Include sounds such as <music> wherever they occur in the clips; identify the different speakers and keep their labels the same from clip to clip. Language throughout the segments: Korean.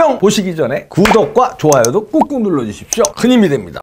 Speaker 1: 총평 보시기 전에 구독과 좋아요도 꾹꾹 눌러주십시오. 큰 힘이 됩니다.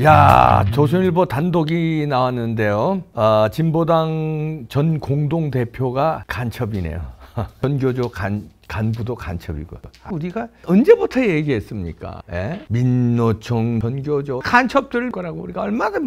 Speaker 1: 야 조선일보 단독이 나왔는데요. 아, 진보당 전 공동대표가 간첩이네요. <laughs> 전교조 간, 간부도 간첩이고 우리가 언제부터 얘기했습니까? 에? 예? 민노총 선교조 간첩들 거라고 우리가 얼마나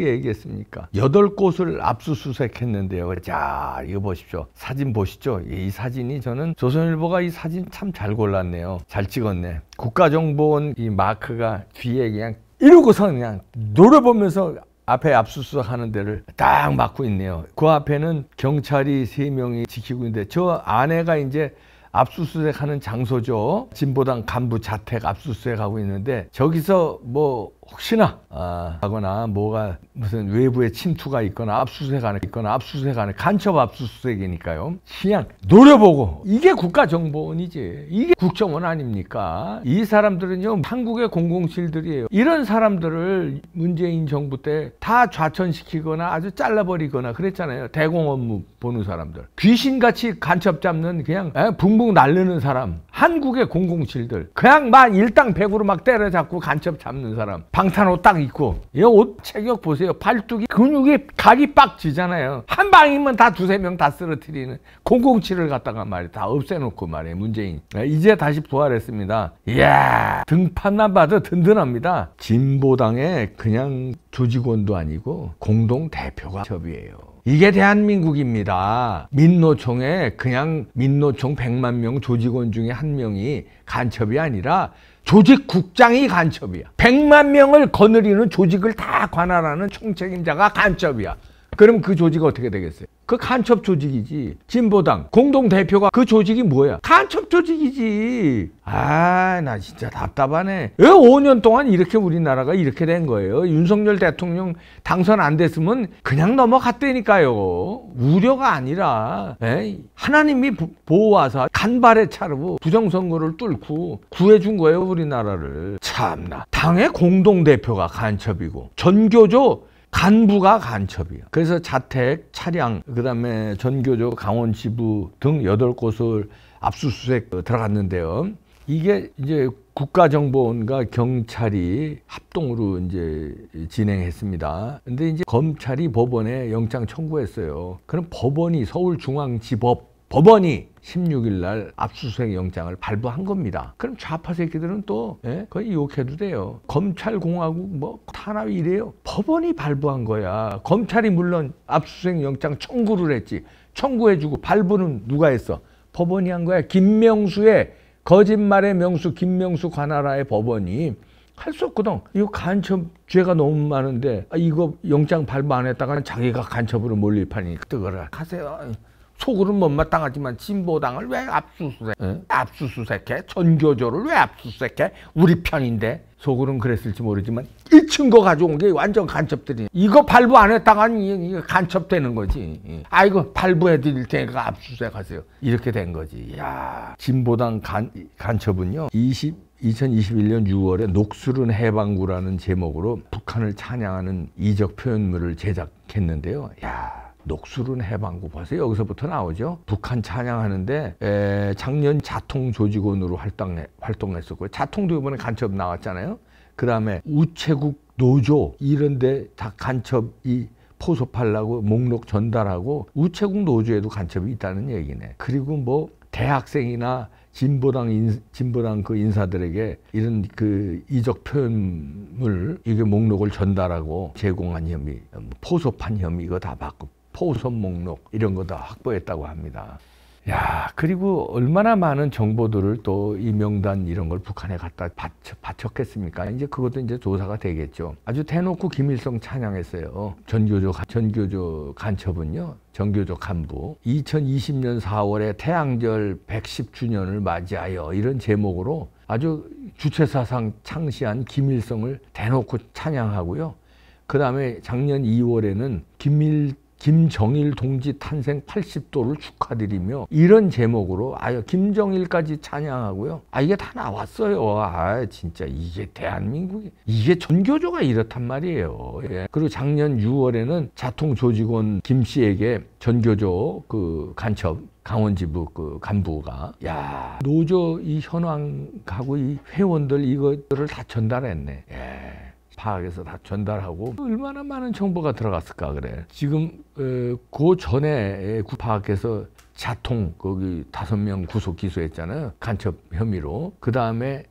Speaker 1: 얘기했습니까? 여덟 곳을 압수수색했는데요. 자, 이거 보십시오. 사진 보시죠. 이 사진이 저는 조선일보가 이 사진 참 잘 골랐네요. 잘 찍었네. 국가정보원 이 마크가 뒤에 그냥 이러고서 그냥 노려보면서 앞에 압수수색 하는 데를 딱 막고 있네요. 그 앞에는 경찰이 세명이 지키고 있는데 저 아내가 이제 압수수색하는 장소죠. 진보당 간부 자택 압수수색하고 있는데 저기서 뭐 혹시나 아, 하거나 뭐가 무슨 외부의 침투가 있거나 압수수색 안에 있거나 압수수색 안에 간첩 압수수색이니까요. 그냥 노려보고 이게 국가정보원이지 이게 국정원 아닙니까? 이 사람들은요 한국의 공공실들이에요 이런 사람들을 문재인 정부 때 다 좌천시키거나 아주 잘라버리거나 그랬잖아요. 대공업무 보는 사람들. 귀신같이 간첩 잡는 그냥 에? 붕붕 날르는 사람. 한국의 공공실들 그냥 막 일당백으로 막 때려잡고 간첩 잡는 사람. 방탄옷 딱 입고 이옷 체격 보세요. 발뚝이 근육이 각이 빡 지잖아요. 한 방이면 다 두세 명 다 쓰러뜨리는 007을 갖다가 말이야 다 없애놓고 말이에요. 문재인 네, 이제 다시 부활했습니다. 이야 등판만 봐도 든든합니다. 진보당의 그냥 조직원도 아니고 공동 대표가 협의해요. 이게 대한민국입니다. 민노총에 그냥 민노총 100만 명 조직원 중에 한 명이 간첩이 아니라 조직국장이 간첩이야. 100만 명을 거느리는 조직을 다 관할하는 총책임자가 간첩이야. 그럼 그 조직이 어떻게 되겠어요? 그 간첩 조직이지. 진보당 공동 대표가 그 조직이 뭐야? 간첩 조직이지. 아, 나 진짜 답답하네. 왜 5년 동안 이렇게 우리나라가 이렇게 된 거예요? 윤석열 대통령 당선 안 됐으면 그냥 넘어갔다니까요. 우려가 아니라 에이, 하나님이 보호하사 간발의 차로 부정선거를 뚫고 구해준 거예요, 우리나라를. 참나. 당의 공동 대표가 간첩이고 전교조 간부가 간첩이에요. 그래서 자택, 차량, 그다음에 전교조, 강원 지부 등 여덟 곳을 압수수색 들어갔는데요. 이게 이제 국가정보원과 경찰이 합동으로 이제 진행했습니다. 근데 이제 검찰이 법원에 영장 청구했어요. 그럼 법원이 서울중앙지법 법원이 16일 날 압수수색 영장을 발부한 겁니다. 그럼 좌파 새끼들은 또 예? 거의 욕해도 돼요. 검찰공화국 뭐 탄압이 이래요. 법원이 발부한 거야. 검찰이 물론 압수수색 영장 청구를 했지. 청구해주고 발부는 누가 했어? 법원이 한 거야. 김명수의 거짓말의 명수 김명수 관할하의 법원이 할 수 없거든. 이거 간첩 죄가 너무 많은데 아, 이거 영장 발부 안 했다가 자기가 간첩으로 몰릴 판이니까 뜨거라 가세요. 속으로는 못마땅하지만 진보당을 왜 압수수색? 에? 압수수색해? 전교조를 왜 압수수색해? 우리 편인데 속으로는 그랬을지 모르지만 1층거 가져온 게 완전 간첩들이 이거 발부 안 했다간 이거 간첩되는 거지 아이고 발부해 드릴 테니까 압수수색 하세요 이렇게 된 거지 야 진보당 간, 간첩은요 20 2021년 6월에 녹슬은 해방구라는 제목으로 북한을 찬양하는 이적 표현물을 제작했는데요. 야, 녹수른 해방구 벌요 여기서부터 나오죠. 북한 찬양하는데 에, 작년 자통 조직원으로 활동해, 활동했었고 자통도 이번에 간첩 나왔잖아요. 그 다음에 우체국 노조 이런데 다 간첩이 포섭하려고 목록 전달하고 우체국 노조에도 간첩이 있다는 얘기네. 그리고 뭐 대학생이나 진보당 인, 진보당 그 인사들에게 이런 그 이적 표현물 이게 목록을 전달하고 제공한 혐의, 음, 포섭한 혐의 이거 다 받고 포선 목록 이런 거 다 확보했다고 합니다. 야, 그리고 얼마나 많은 정보들을 또 이 명단 이런 걸 북한에 갖다 바쳐, 바쳤겠습니까? 이제 그것도 이제 조사가 되겠죠. 아주 대놓고 김일성 찬양했어요. 전교조, 전교조 간첩은요, 전교조 간부. 2020년 4월에 태양절 110주년을 맞이하여 이런 제목으로 아주 주체사상 창시한 김일성을 대놓고 찬양하고요. 그 다음에 작년 2월에는 김일 김정일 동지 탄생 80도를 축하드리며 이런 제목으로 아유 김정일까지 찬양하고요. 아 이게 다 나왔어요. 아 진짜 이게 대한민국이 이게 전교조가 이렇단 말이에요. 예. 그리고 작년 6월에는 자통 조직원 김 씨에게 전교조 그 간첩 강원지부 그 간부가 야 노조 이 현황하고 이 회원들 이것들을 다 전달했네. 예. 파악해서 다 전달하고 얼마나 많은 정보가 들어갔을까 그래. 지금 어, 그 전에 파악해서 자통 거기 다섯 명 구속 기소했잖아요 간첩 혐의로 그 다음에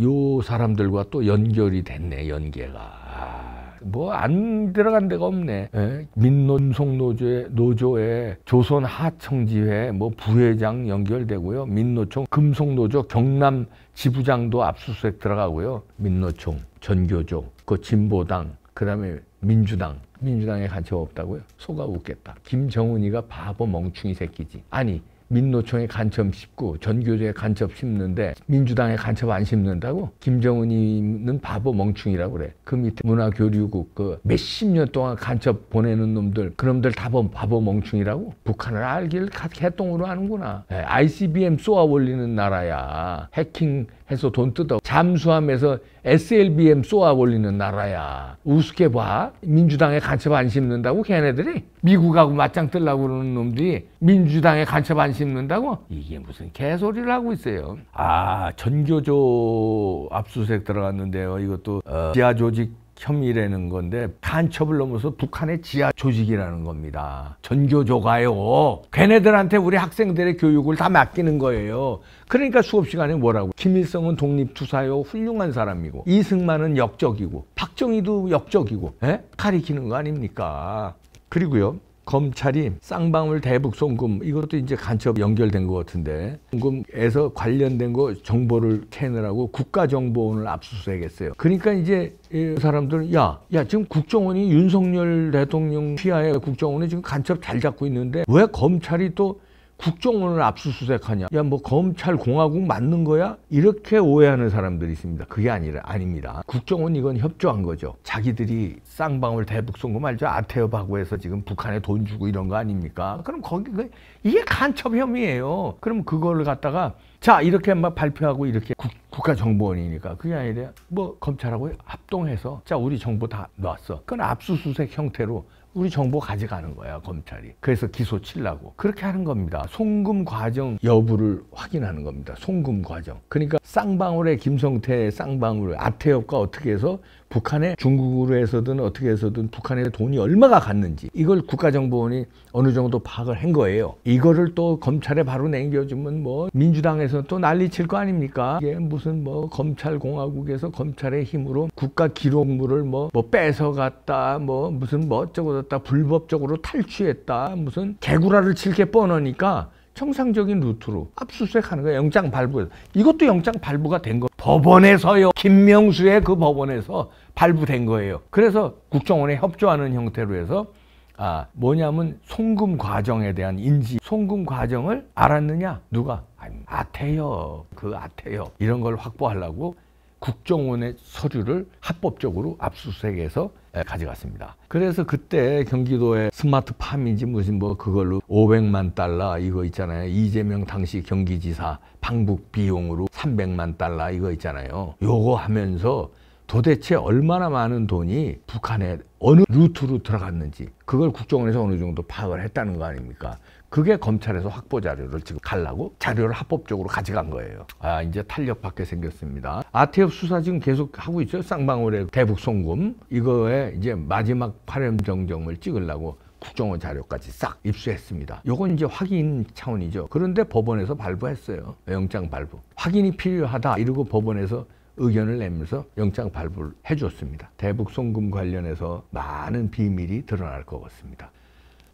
Speaker 1: 요 사람들과 또 연결이 됐네 연계가 아. 뭐안 들어간 데가 없네. 예? 에? 민노총노조의 노조에 조선 하청지회 뭐 부회장 연결되고요. 민노총 금속노조 경남 지부장도 압수수색 들어가고요. 민노총 전교조 그 진보당 그다음에 민주당 민주당에 가치가 없다고요? 소가 웃겠다. 김정은이가 바보 멍충이 새끼지. 아니 민노총에 간첩 씹고 전교조에 간첩 심는데 민주당에 간첩 안심는다고 김정은이는 바보 멍충이라고 그래. 그 밑에 문화교류국 그 몇십 년 동안 간첩 보내는 놈들 그놈들 다 바보 멍충이라고? 북한을 알길 개똥으로 하는구나. ICBM 예, 쏘아 올리는 나라야. 해킹해서 돈 뜯어. 잠수함에서 SLBM 쏘아 올리는 나라야. 우습게 봐. 민주당에 간첩 안 심는다고 걔네들이 미국하고 맞짱 뜰려고 그러는 놈들이 민주당에 간첩 안 심는다고 이게 무슨 개소리를 하고 있어요. 아 전교조 압수수색 들어갔는데요. 이것도 어, 지하 조직 혐의라는 건데 간첩을 넘어서 북한의 지하 조직이라는 겁니다. 전교조가요. 걔네들한테 우리 학생들의 교육을 다 맡기는 거예요. 그러니까 수업 시간에 뭐라고? 김일성은 독립투사요. 훌륭한 사람이고 이승만은 역적이고 박정희도 역적이고 에? 예? 가리키는 거 아닙니까? 그리고요. 검찰이 쌍방울 대북 송금 이것도 이제 간첩 연결된 것 같은데 송금에서 관련된 거 정보를 캐느라고 국가정보원을 압수수색했어요. 그러니까 이제 이 사람들은 야, 야 지금 국정원이 윤석열 대통령 피하에 국정원이 지금 간첩 잘 잡고 있는데 왜 검찰이 또 국정원을 압수수색하냐 야 뭐 검찰공화국 맞는 거야 이렇게 오해하는 사람들이 있습니다 그게 아니라 아닙니다 국정원 이건 협조한 거죠 자기들이 쌍방울 대북 송금 알죠 아태협하고 해서 지금 북한에 돈 주고 이런 거 아닙니까 그럼 거기 그, 이게 간첩 혐의예요 그럼 그걸 갖다가 자 이렇게 막 발표하고 이렇게 국, 국 가정보원이니까 그게 아니라 뭐 검찰하고 합동해서 자 우리 정보 다놨어 그건 압수수색 형태로 우리 정보 가져가는 거야 검찰이 그래서 기소 칠라고 그렇게 하는 겁니다 송금 과정 여부를 확인하는 겁니다 송금 과정 그러니까 쌍방울의 김성태 쌍방울 아태엽과 어떻게 해서 북한에 중국으로 해서든 어떻게 해서든 북한에 돈이 얼마가 갔는지 이걸 국가정보원이 어느 정도 파악을 한 거예요. 이거를 또 검찰에 바로 남겨주면 뭐 민주당에서 또 난리 칠 거 아닙니까? 이게 무슨 뭐 검찰공화국에서 검찰의 힘으로 국가 기록물을 뭐, 뭐 뺏어갔다 뭐 무슨 뭐 어쩌고 저쩌다 불법적으로 탈취했다 무슨 개구라를 칠게 뻔하니까 정상적인 루트로 압수수색하는 거예요. 영장 발부 이것도 영장 발부가 된거 법원에서요. 김명수의 그 법원에서 발부된 거예요. 그래서 국정원에 협조하는 형태로 해서 아, 뭐냐면 송금 과정에 대한 인지 송금 과정을 알았느냐 누가 아태협그 아태협 이런 걸 확보하려고 국정원의 서류를 합법적으로 압수수색해서 예, 가져갔습니다. 그래서 그때 경기도의 스마트팜인지 무슨 뭐 그걸로 500만 달러 이거 있잖아요. 이재명 당시 경기지사 방북 비용으로 300만 달러 이거 있잖아요. 요거 하면서 도대체 얼마나 많은 돈이 북한에 어느 루트로 들어갔는지 그걸 국정원에서 어느 정도 파악을 했다는 거 아닙니까? 그게 검찰에서 확보 자료를 지금 갈라고 자료를 합법적으로 가져간 거예요. 아 이제 탄력받게 생겼습니다. 아태엽 수사 지금 계속 하고 있죠. 쌍방울의 대북 송금 이거에 이제 마지막 파렴정정을 찍으려고 국정원 자료까지 싹 입수했습니다. 요건 이제 확인 차원이죠. 그런데 법원에서 발부했어요. 영장 발부. 확인이 필요하다 이러고 법원에서 의견을 내면서 영장 발부를 해줬습니다. 대북 송금 관련해서 많은 비밀이 드러날 것 같습니다.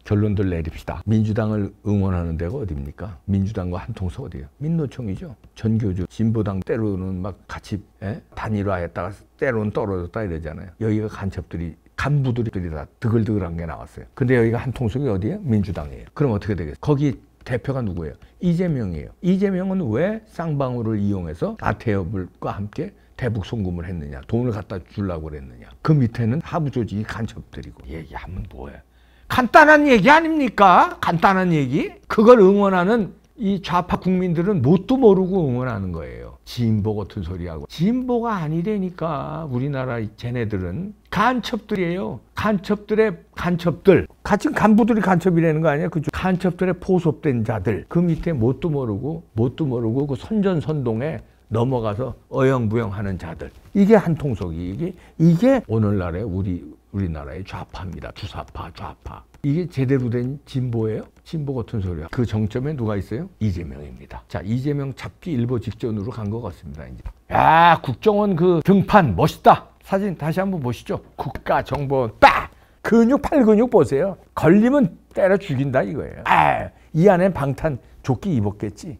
Speaker 1: 결론들 내립시다. 민주당을 응원하는 데가 어디입니까? 민주당과 한통속 어디예요? 민노총이죠. 전교조 진보당 때로는 막 같이 에? 예? 단일화했다가 때로는 떨어졌다 이러잖아요. 여기가 간첩들이 간부들이 다 드글드글한 게 나왔어요. 근데 여기가 한 통속이 어디예요? 민주당이에요. 그럼 어떻게 되겠어요? 거기 대표가 누구예요? 이재명이에요. 이재명은 왜 쌍방울을 이용해서 아태협과 함께 대북 송금을 했느냐 돈을 갖다 주려고 그랬느냐 그 밑에는 하부 조직이 간첩들이고 얘기하면 뭐해 간단한 얘기 아닙니까? 간단한 얘기. 그걸 응원하는 이 좌파 국민들은 뭣도 모르고 응원하는 거예요. 진보 같은 소리하고. 진보가 아니래니까 우리나라 쟤네들은. 간첩들이에요. 간첩들의 간첩들. 같은 간부들이 간첩이라는 거 아니야? 그죠? 간첩들의 포섭된 자들. 그 밑에 뭣도 모르고, 뭣도 모르고 그 선전선동에 넘어가서 어영부영하는 자들 이게 한통속이 이게 이게 오늘날의 우리 우리나라의 좌파입니다. 주사파, 좌파. 이게 제대로 된 진보예요? 진보 같은 소리야. 그 정점에 누가 있어요? 이재명입니다. 자, 이재명 잡기 일보 직전으로 간 것 같습니다. 이제. 야, 국정원 그 등판 멋있다. 사진 다시 한번 보시죠. 국가 정보원 빡! 근육 팔 근육 보세요. 걸리면 때려 죽인다 이거예요. 아, 이 안에 방탄 조끼 입었겠지.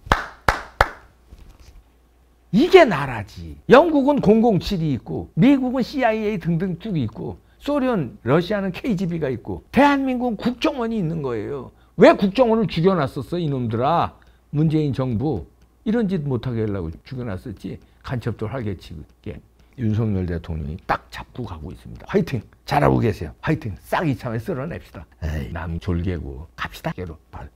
Speaker 1: 이게 나라지. 영국은 007이 있고 미국은 CIA 등등 쭉 있고 소련, 러시아는 KGB가 있고 대한민국은 국정원이 있는 거예요. 왜 국정원을 죽여놨었어 이놈들아. 문재인 정부 이런 짓 못하게 하려고 죽여놨었지. 간첩도 하겠지. 예. 윤석열 대통령이 딱 잡고 가고 있습니다. 화이팅! 잘하고 계세요. 화이팅! 싹 이참에 쓸어냅시다. 에이, 남 졸개고 갑시다. 바로.